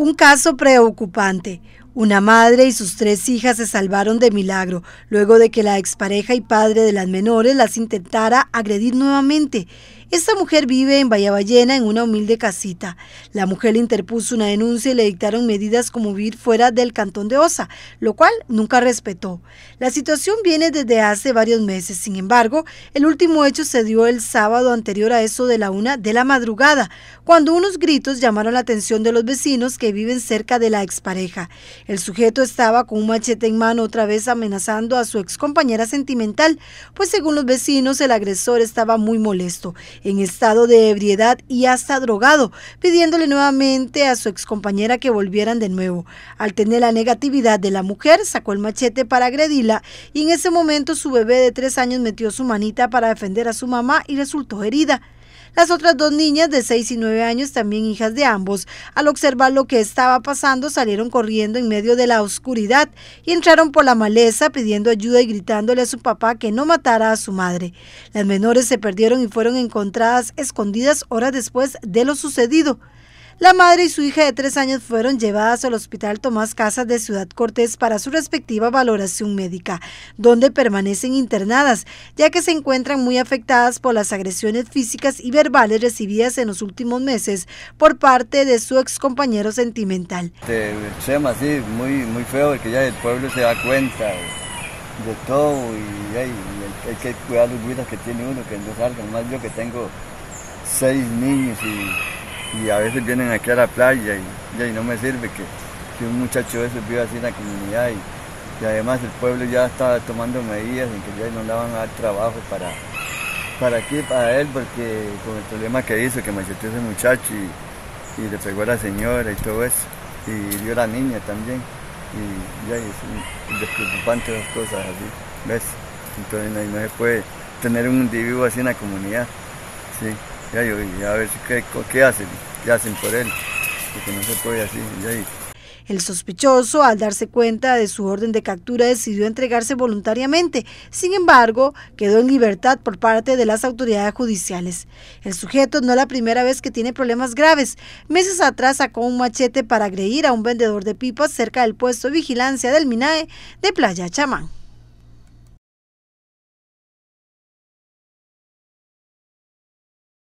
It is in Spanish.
Un caso preocupante. Una madre y sus tres hijas se salvaron de milagro luego de que la expareja y padre de las menores las intentara agredir nuevamente. Esta mujer vive en Ballena, en una humilde casita. La mujer interpuso una denuncia y le dictaron medidas como vivir fuera del cantón de Osa, lo cual nunca respetó. La situación viene desde hace varios meses. Sin embargo, el último hecho se dio el sábado anterior a eso de la una de la madrugada, cuando unos gritos llamaron la atención de los vecinos que viven cerca de la expareja. El sujeto estaba con un machete en mano otra vez amenazando a su excompañera sentimental, pues según los vecinos el agresor estaba muy molesto en estado de ebriedad y hasta drogado, pidiéndole nuevamente a su excompañera que volvieran de nuevo. Al tener la negatividad de la mujer, sacó el machete para agredirla y en ese momento su bebé de tres años metió su manita para defender a su mamá y resultó herida. Las otras dos niñas de 6 y 9 años, también hijas de ambos, al observar lo que estaba pasando, salieron corriendo en medio de la oscuridad y entraron por la maleza pidiendo ayuda y gritándole a su papá que no matara a su madre. Las menores se perdieron y fueron encontradas escondidas horas después de lo sucedido. La madre y su hija de tres años fueron llevadas al Hospital Tomás Casas de Ciudad Cortés para su respectiva valoración médica, donde permanecen internadas, ya que se encuentran muy afectadas por las agresiones físicas y verbales recibidas en los últimos meses por parte de su excompañero sentimental. Se tema así, muy, muy feo, que ya el pueblo se da cuenta de todo y, hay, que cuidar los vidas que tiene uno, que no salgan, más yo que tengo seis niños y y a veces vienen aquí a la playa y, y no me sirve que, un muchacho de esos viva así en la comunidad y, además el pueblo ya estaba tomando medidas en que ya no le van a dar trabajo para, para aquí, para él, porque con el problema que hizo, que macheteó ese muchacho y, le pegó a la señora y todo eso, y dio a la niña también, y ya es despreocupante las cosas así, ¿ves? Entonces no, no se puede tener un individuo así en la comunidad, sí. Ya ya a ver qué, hacen, qué hacen por él, porque no se puede así. El sospechoso, al darse cuenta de su orden de captura, decidió entregarse voluntariamente. Sin embargo, quedó en libertad por parte de las autoridades judiciales. El sujeto no es la primera vez que tiene problemas graves. Meses atrás sacó un machete para agredir a un vendedor de pipas cerca del puesto de vigilancia del MINAE de Playa Chamán.